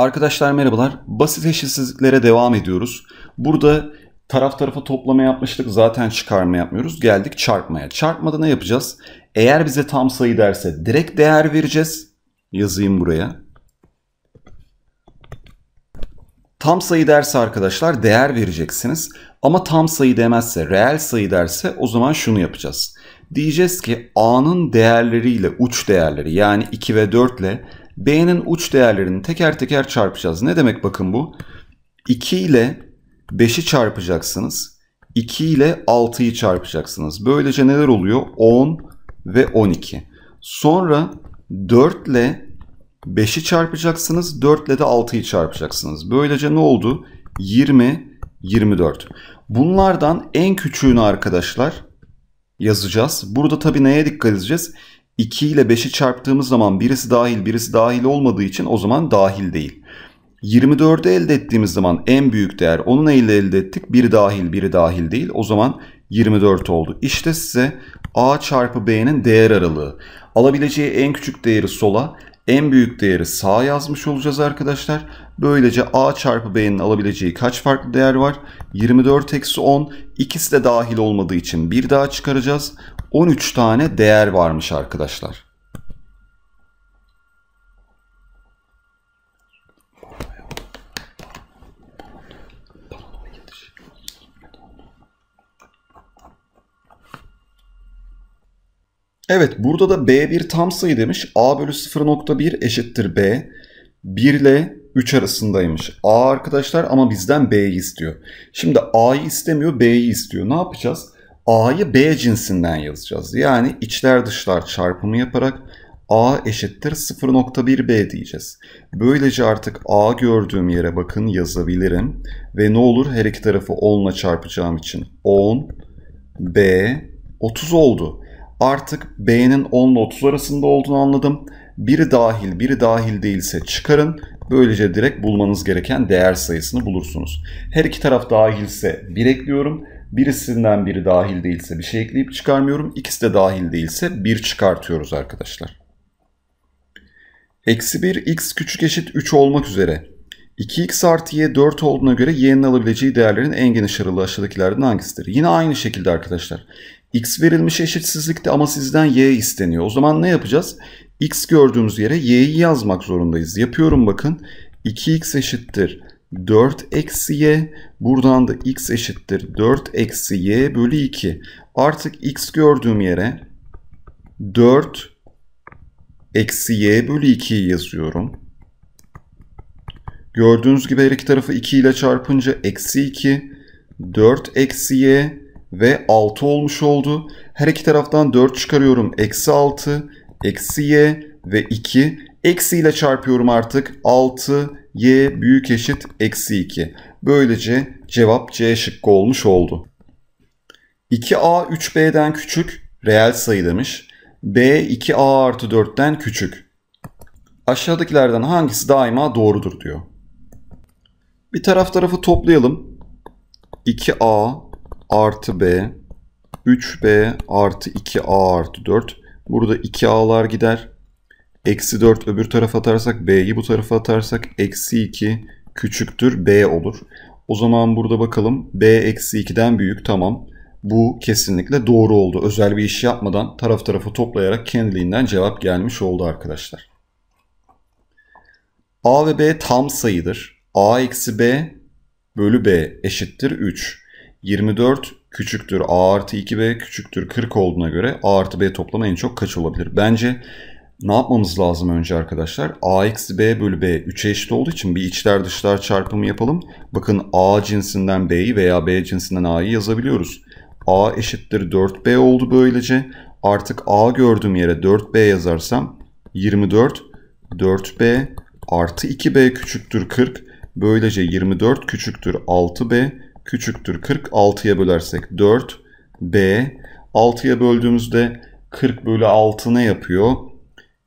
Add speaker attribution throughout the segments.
Speaker 1: Arkadaşlar merhabalar. Basit eşitsizliklere devam ediyoruz. Burada taraf tarafa toplama yapmıştık. Zaten çıkarma yapmıyoruz. Geldik çarpmaya. Çarpmada ne yapacağız? Eğer bize tam sayı derse direkt değer vereceğiz. Yazayım buraya. Tam sayı derse arkadaşlar değer vereceksiniz. Ama tam sayı demezse, reel sayı derse o zaman şunu yapacağız. Diyeceğiz ki A'nın değerleriyle uç değerleri yani 2 ve 4 ile B'nin uç değerlerini teker teker çarpacağız. Ne demek bakın bu? 2 ile 5'i çarpacaksınız. 2 ile 6'yı çarpacaksınız. Böylece neler oluyor? 10 ve 12. Sonra 4 ile 5'i çarpacaksınız. 4 ile de 6'yı çarpacaksınız. Böylece ne oldu? 20, 24. Bunlardan en küçüğünü arkadaşlar yazacağız. Burada tabii neye dikkat edeceğiz? 2 ile 5'i çarptığımız zaman birisi dahil birisi dahil olmadığı için o zaman dahil değil. 24'ü elde ettiğimiz zaman en büyük değer onun ile elde ettik. Biri dahil biri dahil değil. O zaman 24 oldu. İşte size A çarpı B'nin değer aralığı. Alabileceği en küçük değeri sola, en büyük değeri sağ yazmış olacağız arkadaşlar. Böylece A çarpı B'nin alabileceği kaç farklı değer var? 24 eksi 10 İkisi de dahil olmadığı için bir daha çıkaracağız. 13 tane değer varmış arkadaşlar. Evet burada da B bir tam sayı demiş. A bölü 0.1 eşittir B. 1 ile 3 arasındaymış. A arkadaşlar ama bizden B'yi istiyor. Şimdi A'yı istemiyor B'yi istiyor. Ne yapacağız? A'yı B cinsinden yazacağız. Yani içler dışlar çarpımı yaparak A eşittir 0.1B diyeceğiz. Böylece artık A gördüğüm yere bakın yazabilirim. Ve ne olur her iki tarafı 10 ile çarpacağım için 10 B 30 oldu. Artık B'nin 10 ile 30 arasında olduğunu anladım. Biri dahil, biri dahil değilse çıkarın. Böylece direkt bulmanız gereken değer sayısını bulursunuz. Her iki taraf dahilse 1 ekliyorum. Birisinden biri dahil değilse bir şey ekleyip çıkarmıyorum. İkisi de dahil değilse 1 çıkartıyoruz arkadaşlar. Eksi 1 x küçük eşit 3 olmak üzere 2x artı y 4 olduğuna göre y'nin alabileceği değerlerin en geniş aralığı aşağıdakilerden hangisidir? Yine aynı şekilde arkadaşlar. X verilmiş eşitsizlikte ama sizden Y isteniyor. O zaman ne yapacağız? X gördüğümüz yere Y'yi yazmak zorundayız. Yapıyorum bakın. 2X eşittir 4 eksi y buradan da x eşittir 4 eksi y bölü 2 artık x gördüğüm yere 4 eksi y bölü 2'yi yazıyorum. Gördüğünüz gibi her iki tarafı 2 ile çarpınca eksi 2 4 eksi y ve 6 olmuş oldu. Her iki taraftan 4 çıkarıyorum. Eksi 6, eksi y ve 2. Eksi ile çarpıyorum artık. 6 y büyük eşit eksi 2. Böylece cevap C şıkkı olmuş oldu. 2a 3b'den küçük reel sayı demiş. b 2a artı 4'ten küçük. Aşağıdakilerden hangisi daima doğrudur diyor. Bir taraf tarafı toplayalım. 2a artı B 3B artı 2A artı 4. Burada 2A'lar gider. Eksi 4 öbür tarafa atarsak B'yi bu tarafa atarsak eksi 2 küçüktür B olur. O zaman burada bakalım B eksi 2'den büyük tamam. Bu kesinlikle doğru oldu. Özel bir iş yapmadan taraf tarafı toplayarak kendiliğinden cevap gelmiş oldu arkadaşlar. A ve B tam sayıdır. A eksi B bölü B eşittir 3. 24 küçüktür a artı 2b küçüktür 40 olduğuna göre a artı b toplamı en çok kaç olabilir? Bence ne yapmamız lazım önce arkadaşlar? a b bölü b 3'e eşit olduğu için bir içler dışlar çarpımı yapalım. Bakın a cinsinden b'yi veya b cinsinden a'yı yazabiliyoruz. a eşittir 4b oldu böylece. Artık a gördüğüm yere 4b yazarsam 24 4b artı 2b küçüktür 40. Böylece 24 küçüktür 6b küçüktür 46'ya bölersek 4. B 6'ya böldüğümüzde 40 bölü 6 ne yapıyor?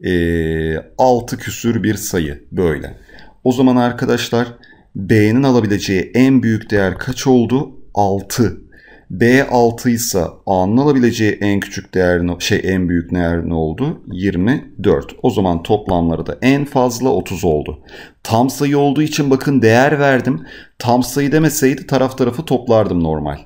Speaker 1: E, ee, 6 küsür bir sayı böyle. O zaman arkadaşlar B'nin alabileceği en büyük değer kaç oldu? 6 B6 ise A'nın alabileceği en küçük değer ne, şey en büyük değer ne oldu? 24. O zaman toplamları da en fazla 30 oldu. Tam sayı olduğu için bakın değer verdim. Tam sayı demeseydi taraf tarafı toplardım normal.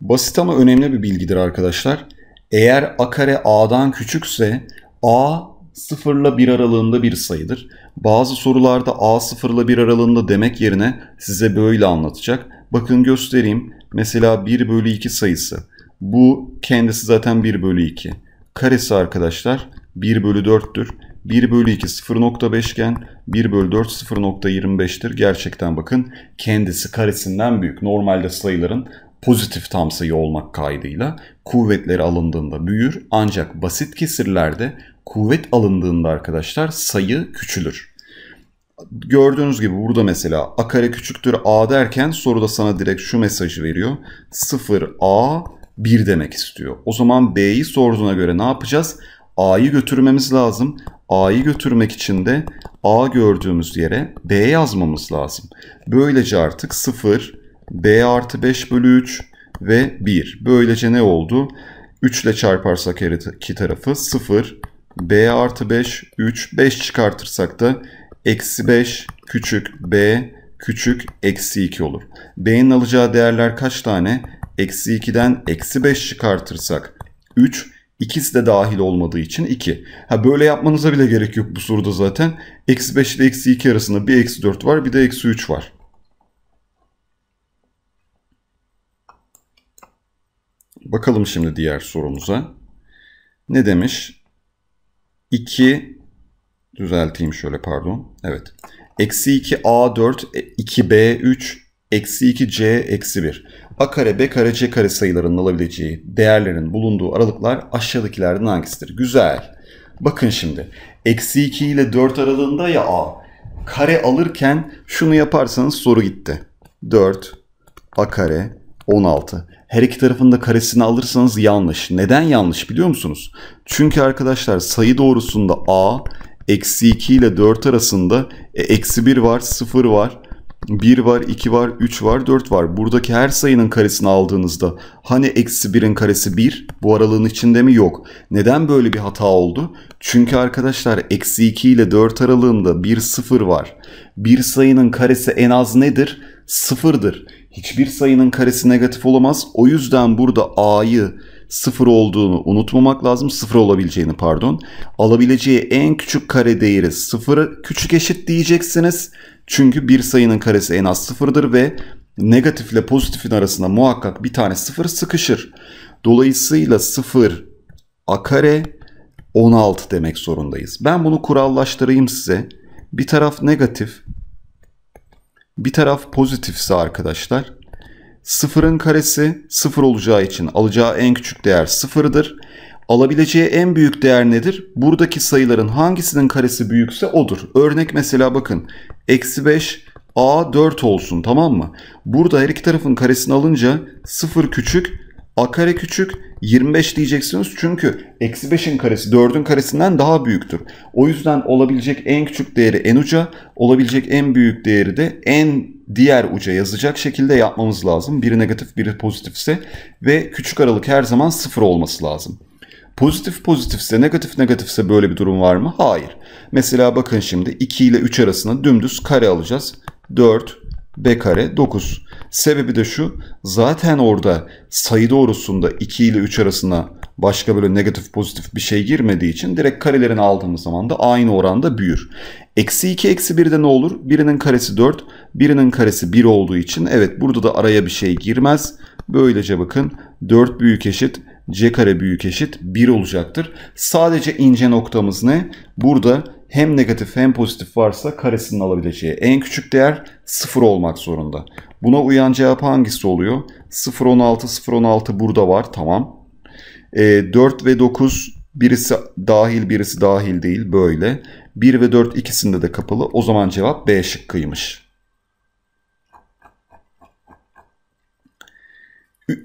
Speaker 1: Basit ama önemli bir bilgidir arkadaşlar. Eğer a kare a'dan küçükse a 0 ile 1 aralığında bir sayıdır. Bazı sorularda a 0 ile 1 aralığında demek yerine size böyle anlatacak. Bakın göstereyim. Mesela 1 bölü 2 sayısı. Bu kendisi zaten 1 bölü 2. Karesi arkadaşlar 1 bölü 4'tür. 1 bölü 2 0.5 iken 1 bölü 4 0.25'tir. Gerçekten bakın kendisi karesinden büyük. Normalde sayıların pozitif tam sayı olmak kaydıyla kuvvetleri alındığında büyür ancak basit kesirlerde kuvvet alındığında arkadaşlar sayı küçülür gördüğünüz gibi burada mesela a kare küçüktür a derken soruda sana direkt şu mesajı veriyor. 0 a 1 demek istiyor. O zaman b'yi sorduğuna göre ne yapacağız? a'yı götürmemiz lazım. a'yı götürmek için de a gördüğümüz yere b yazmamız lazım. Böylece artık 0 b artı 5 bölü 3 ve 1. Böylece ne oldu? 3 ile çarparsak her iki tarafı 0 b artı 5 3 5 çıkartırsak da eksi 5 küçük b küçük eksi 2 olur. B'nin alacağı değerler kaç tane? Eksi 2'den eksi 5 çıkartırsak 3 İkisi de dahil olmadığı için 2. Ha böyle yapmanıza bile gerek yok bu soruda zaten. Eksi 5 ile eksi 2 arasında bir eksi 4 var bir de eksi 3 var. Bakalım şimdi diğer sorumuza. Ne demiş? 2 düzelteyim şöyle pardon. Evet. Eksi 2 A4, 2 B3, eksi 2 C, eksi 1. A kare, B kare, C kare sayılarının alabileceği değerlerin bulunduğu aralıklar aşağıdakilerden hangisidir? Güzel. Bakın şimdi. Eksi 2 ile 4 aralığında ya A. Kare alırken şunu yaparsanız soru gitti. 4, A kare, 16. Her iki tarafında karesini alırsanız yanlış. Neden yanlış biliyor musunuz? Çünkü arkadaşlar sayı doğrusunda A Eksi 2 ile 4 arasında e, eksi 1 var, 0 var. 1 var, 2 var, 3 var, 4 var. Buradaki her sayının karesini aldığınızda hani eksi 1'in karesi 1 bu aralığın içinde mi? Yok. Neden böyle bir hata oldu? Çünkü arkadaşlar eksi 2 ile 4 aralığında 1 0 var. Bir sayının karesi en az nedir? Sıfırdır. Hiçbir sayının karesi negatif olamaz. O yüzden burada a'yı sıfır olduğunu unutmamak lazım. Sıfır olabileceğini pardon. Alabileceği en küçük kare değeri sıfır küçük eşit diyeceksiniz. Çünkü bir sayının karesi en az sıfırdır ve negatifle pozitifin arasında muhakkak bir tane sıfır sıkışır. Dolayısıyla sıfır a kare 16 demek zorundayız. Ben bunu kurallaştırayım size. Bir taraf negatif, bir taraf pozitifse arkadaşlar Sıfırın karesi sıfır olacağı için alacağı en küçük değer sıfırdır. Alabileceği en büyük değer nedir? Buradaki sayıların hangisinin karesi büyükse odur. Örnek mesela bakın. Eksi 5 A 4 olsun tamam mı? Burada her iki tarafın karesini alınca 0 küçük A kare küçük 25 diyeceksiniz çünkü eksi 5'in karesi 4'ün karesinden daha büyüktür. O yüzden olabilecek en küçük değeri en uca, olabilecek en büyük değeri de en diğer uca yazacak şekilde yapmamız lazım. Biri negatif biri pozitifse ve küçük aralık her zaman sıfır olması lazım. Pozitif pozitifse negatif negatifse böyle bir durum var mı? Hayır. Mesela bakın şimdi 2 ile 3 arasında dümdüz kare alacağız. 4, B kare 9. Sebebi de şu zaten orada sayı doğrusunda 2 ile 3 arasına başka böyle negatif pozitif bir şey girmediği için direkt karelerini aldığımız zaman da aynı oranda büyür. Eksi 2 eksi 1'de ne olur? Birinin karesi 4 birinin karesi 1 olduğu için evet burada da araya bir şey girmez. Böylece bakın 4 büyük eşit c kare büyük eşit 1 olacaktır. Sadece ince noktamız ne? Burada hem negatif hem pozitif varsa karesinin alabileceği en küçük değer 0 olmak zorunda. Buna uyan cevap hangisi oluyor? 0, 16, 0, 16 burada var tamam. E, ee, 4 ve 9 birisi dahil birisi dahil değil böyle. 1 ve 4 ikisinde de kapalı o zaman cevap B şıkkıymış.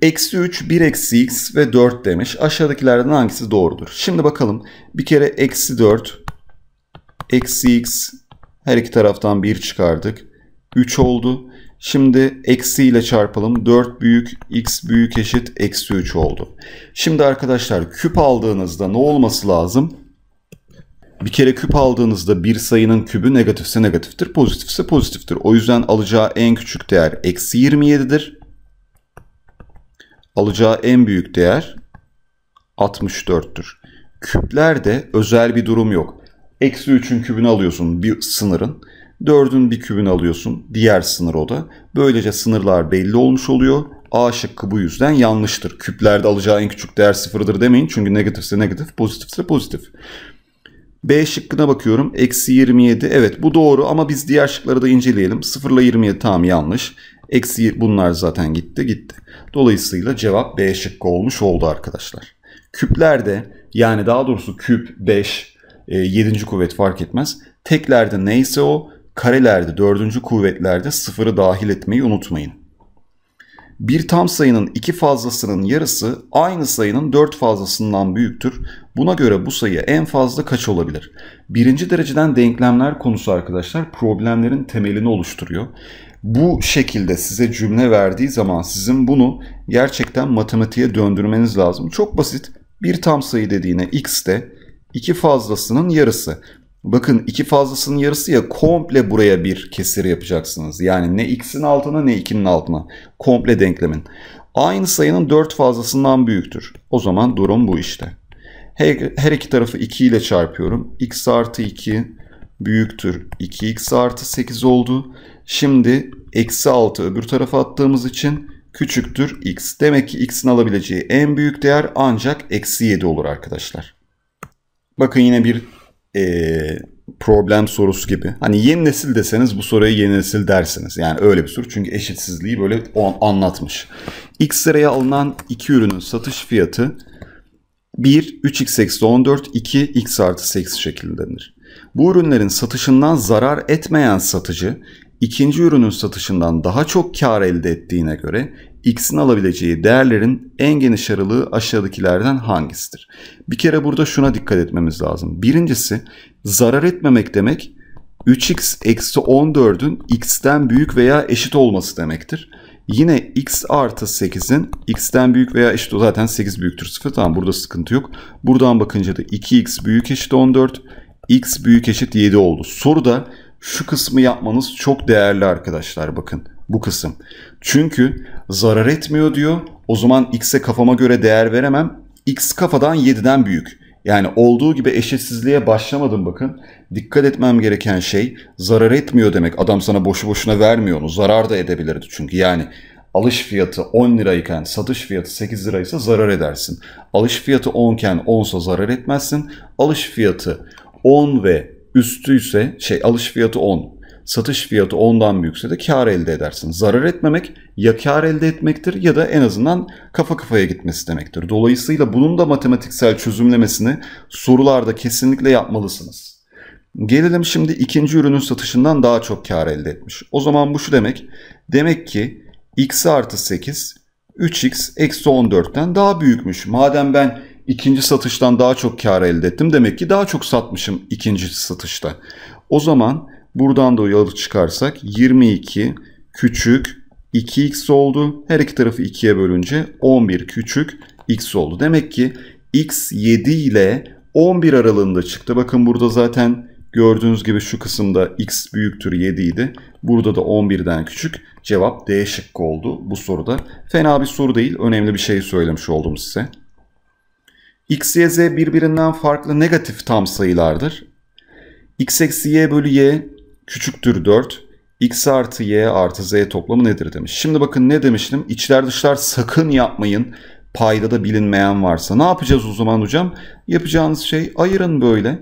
Speaker 1: Eksi 3, 1 eksi x ve 4 demiş. Aşağıdakilerden hangisi doğrudur? Şimdi bakalım. Bir kere eksi 4, Eksi x her iki taraftan 1 çıkardık. 3 oldu. Şimdi eksi ile çarpalım. 4 büyük x büyük eşit eksi 3 oldu. Şimdi arkadaşlar küp aldığınızda ne olması lazım? Bir kere küp aldığınızda bir sayının kübü negatifse negatiftir, pozitifse pozitiftir. O yüzden alacağı en küçük değer eksi 27'dir. Alacağı en büyük değer 64'tür. Küplerde özel bir durum yok. Eksi 3'ün kübünü alıyorsun bir sınırın. 4'ün bir kübünü alıyorsun. Diğer sınır o da. Böylece sınırlar belli olmuş oluyor. A şıkkı bu yüzden yanlıştır. Küplerde alacağı en küçük değer sıfırdır demeyin. Çünkü negatifse negatif, pozitifse pozitif. B şıkkına bakıyorum. Eksi 27. Evet bu doğru ama biz diğer şıkları da inceleyelim. 0 ile 27 tam yanlış. Eksi bunlar zaten gitti gitti. Dolayısıyla cevap B şıkkı olmuş oldu arkadaşlar. Küplerde yani daha doğrusu küp, 5, e, 7. kuvvet fark etmez. Teklerde neyse o karelerde 4. kuvvetlerde sıfırı dahil etmeyi unutmayın. Bir tam sayının iki fazlasının yarısı aynı sayının dört fazlasından büyüktür. Buna göre bu sayı en fazla kaç olabilir? Birinci dereceden denklemler konusu arkadaşlar problemlerin temelini oluşturuyor. Bu şekilde size cümle verdiği zaman sizin bunu gerçekten matematiğe döndürmeniz lazım. Çok basit bir tam sayı dediğine x de 2 fazlasının yarısı. Bakın 2 fazlasının yarısı ya komple buraya bir kesir yapacaksınız. Yani ne x'in altına ne 2'nin altına. Komple denklemin. Aynı sayının 4 fazlasından büyüktür. O zaman durum bu işte. Her, her iki tarafı 2 ile çarpıyorum. x artı 2 büyüktür. 2x artı 8 oldu. Şimdi eksi 6 öbür tarafa attığımız için küçüktür x. Demek ki x'in alabileceği en büyük değer ancak eksi 7 olur arkadaşlar. Bakın yine bir e, problem sorusu gibi. Hani yeni nesil deseniz bu soruya yeni nesil dersiniz. Yani öyle bir soru. Çünkü eşitsizliği böyle anlatmış. X sıraya alınan iki ürünün satış fiyatı 1, 3x eksi 14, 2, x artı 8 şeklindedir. Bu ürünlerin satışından zarar etmeyen satıcı, ikinci ürünün satışından daha çok kar elde ettiğine göre x'in alabileceği değerlerin en geniş aralığı aşağıdakilerden hangisidir? Bir kere burada şuna dikkat etmemiz lazım. Birincisi zarar etmemek demek 3x eksi 14'ün x'ten büyük veya eşit olması demektir. Yine x artı 8'in x'ten büyük veya eşit o zaten 8 büyüktür 0. Tamam burada sıkıntı yok. Buradan bakınca da 2x büyük eşit 14, x büyük eşit 7 oldu. Soruda şu kısmı yapmanız çok değerli arkadaşlar bakın bu kısım. Çünkü zarar etmiyor diyor. O zaman x'e kafama göre değer veremem. x kafadan 7'den büyük. Yani olduğu gibi eşitsizliğe başlamadım bakın. Dikkat etmem gereken şey zarar etmiyor demek. Adam sana boşu boşuna vermiyor onu. Zarar da edebilirdi çünkü. Yani alış fiyatı 10 lirayken satış fiyatı 8 liraysa zarar edersin. Alış fiyatı 10 iken sa zarar etmezsin. Alış fiyatı 10 ve üstüyse şey alış fiyatı 10 satış fiyatı ondan büyükse de kar elde edersin. Zarar etmemek ya kar elde etmektir ya da en azından kafa kafaya gitmesi demektir. Dolayısıyla bunun da matematiksel çözümlemesini sorularda kesinlikle yapmalısınız. Gelelim şimdi ikinci ürünün satışından daha çok kar elde etmiş. O zaman bu şu demek. Demek ki x artı 8 3x eksi 14'ten daha büyükmüş. Madem ben ikinci satıştan daha çok kar elde ettim demek ki daha çok satmışım ikinci satışta. O zaman Buradan da alır çıkarsak 22 küçük 2x oldu. Her iki tarafı 2'ye bölünce 11 küçük x oldu. Demek ki x 7 ile 11 aralığında çıktı. Bakın burada zaten gördüğünüz gibi şu kısımda x büyüktür 7 idi. Burada da 11'den küçük. Cevap D şıkkı oldu bu soruda. Fena bir soru değil. Önemli bir şey söylemiş oldum size. X, Y, Z birbirinden farklı negatif tam sayılardır. X eksi Y bölü Y küçüktür 4 x artı y artı z toplamı nedir demiş. Şimdi bakın ne demiştim? İçler dışlar sakın yapmayın. Payda da bilinmeyen varsa. Ne yapacağız o zaman hocam? Yapacağınız şey ayırın böyle.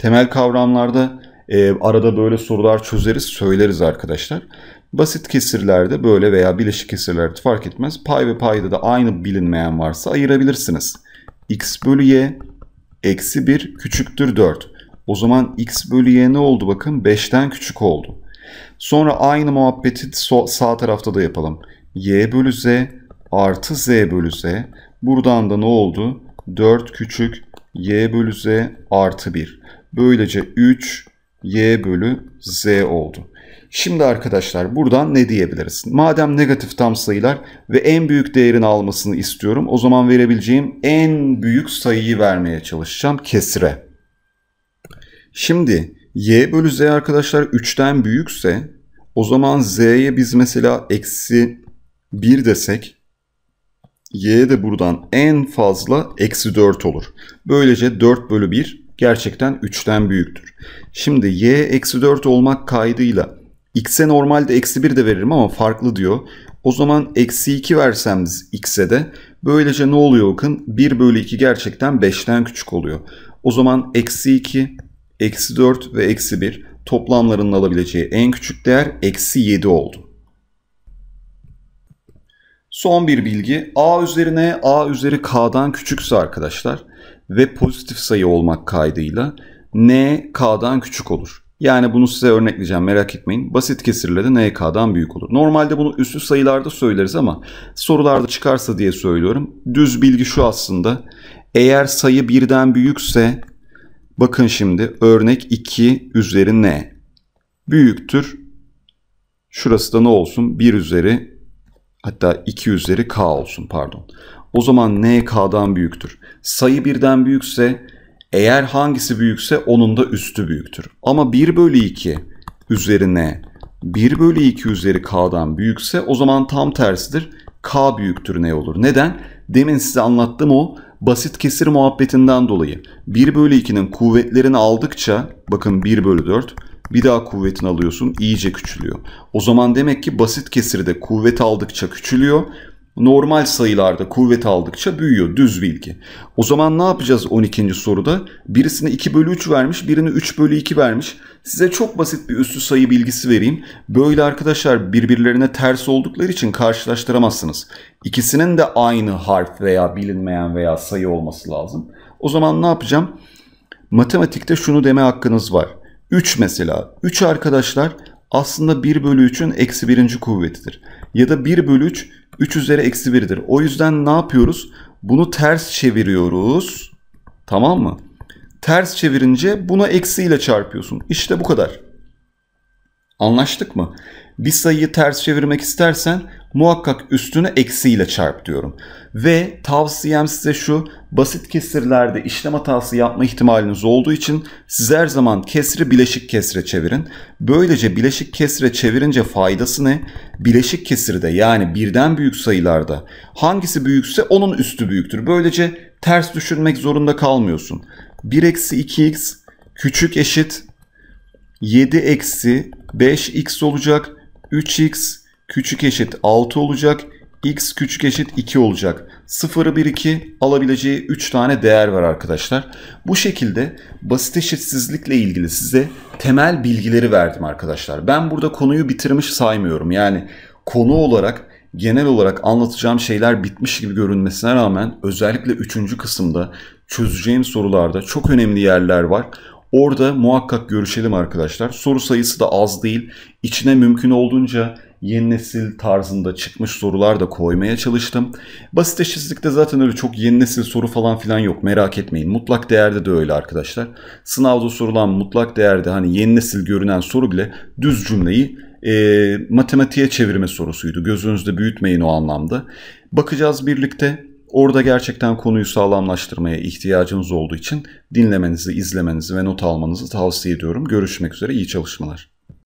Speaker 1: Temel kavramlarda e, arada böyle sorular çözeriz, söyleriz arkadaşlar. Basit kesirlerde böyle veya bileşik kesirlerde fark etmez. Pay ve payda da aynı bilinmeyen varsa ayırabilirsiniz. x bölü y eksi 1 küçüktür 4. O zaman x bölü y ne oldu bakın? 5'ten küçük oldu. Sonra aynı muhabbeti sağ tarafta da yapalım. y bölü z artı z bölü z. Buradan da ne oldu? 4 küçük y bölü z artı 1. Böylece 3 y bölü z oldu. Şimdi arkadaşlar buradan ne diyebiliriz? Madem negatif tam sayılar ve en büyük değerini almasını istiyorum. O zaman verebileceğim en büyük sayıyı vermeye çalışacağım. Kesire. Şimdi y bölü z arkadaşlar 3'ten büyükse o zaman z'ye biz mesela eksi 1 desek y'ye de buradan en fazla eksi 4 olur. Böylece 4 bölü 1 gerçekten 3'ten büyüktür. Şimdi y eksi 4 olmak kaydıyla x'e normalde eksi 1 de veririm ama farklı diyor. O zaman eksi 2 versem x'e de böylece ne oluyor bakın 1 bölü 2 gerçekten 5'ten küçük oluyor. O zaman eksi 2 eksi 4 ve eksi 1 toplamlarının alabileceği en küçük değer eksi 7 oldu. Son bir bilgi a üzerine a üzeri k'dan küçükse arkadaşlar ve pozitif sayı olmak kaydıyla n k'dan küçük olur. Yani bunu size örnekleyeceğim merak etmeyin. Basit kesirle de nk'dan büyük olur. Normalde bunu üslü sayılarda söyleriz ama sorularda çıkarsa diye söylüyorum. Düz bilgi şu aslında. Eğer sayı birden büyükse Bakın şimdi örnek 2 üzeri n büyüktür. Şurası da ne olsun? 1 üzeri hatta 2 üzeri k olsun pardon. O zaman n k'dan büyüktür. Sayı birden büyükse eğer hangisi büyükse onun da üstü büyüktür. Ama 1 bölü 2 üzeri n 1 bölü 2 üzeri k'dan büyükse o zaman tam tersidir. k büyüktür n olur? Neden? Demin size anlattım o basit kesir muhabbetinden dolayı 1 bölü 2'nin kuvvetlerini aldıkça bakın 1 bölü 4 bir daha kuvvetini alıyorsun iyice küçülüyor. O zaman demek ki basit kesirde kuvvet aldıkça küçülüyor normal sayılarda kuvvet aldıkça büyüyor. Düz bilgi. O zaman ne yapacağız 12. soruda? Birisine 2 bölü 3 vermiş, birine 3 bölü 2 vermiş. Size çok basit bir üstü sayı bilgisi vereyim. Böyle arkadaşlar birbirlerine ters oldukları için karşılaştıramazsınız. İkisinin de aynı harf veya bilinmeyen veya sayı olması lazım. O zaman ne yapacağım? Matematikte şunu deme hakkınız var. 3 mesela. 3 arkadaşlar aslında 1 bölü 3'ün eksi birinci kuvvetidir. Ya da 1 bölü 3 3 üzeri eksi 1'dir. O yüzden ne yapıyoruz? Bunu ters çeviriyoruz. Tamam mı? Ters çevirince buna eksiyle çarpıyorsun. İşte bu kadar. Anlaştık mı? bir sayıyı ters çevirmek istersen muhakkak üstüne eksiyle çarp diyorum. Ve tavsiyem size şu basit kesirlerde işlem hatası yapma ihtimaliniz olduğu için siz her zaman kesri bileşik kesre çevirin. Böylece bileşik kesre çevirince faydası ne? Bileşik kesirde yani birden büyük sayılarda hangisi büyükse onun üstü büyüktür. Böylece ters düşünmek zorunda kalmıyorsun. 1 eksi 2x küçük eşit 7 eksi 5x olacak. 3x küçük eşit 6 olacak. x küçük eşit 2 olacak. 0, 1 2 alabileceği 3 tane değer var arkadaşlar. Bu şekilde basit eşitsizlikle ilgili size temel bilgileri verdim arkadaşlar. Ben burada konuyu bitirmiş saymıyorum. Yani konu olarak genel olarak anlatacağım şeyler bitmiş gibi görünmesine rağmen özellikle 3. kısımda çözeceğim sorularda çok önemli yerler var. Orada muhakkak görüşelim arkadaşlar. Soru sayısı da az değil. İçine mümkün olduğunca yeni nesil tarzında çıkmış sorular da koymaya çalıştım. Basit eşitsizlikte zaten öyle çok yeni nesil soru falan filan yok merak etmeyin. Mutlak değerde de öyle arkadaşlar. Sınavda sorulan mutlak değerde hani yeni nesil görünen soru bile düz cümleyi e, matematiğe çevirme sorusuydu. Gözünüzde büyütmeyin o anlamda. Bakacağız birlikte Orada gerçekten konuyu sağlamlaştırmaya ihtiyacınız olduğu için dinlemenizi, izlemenizi ve not almanızı tavsiye ediyorum. Görüşmek üzere, iyi çalışmalar.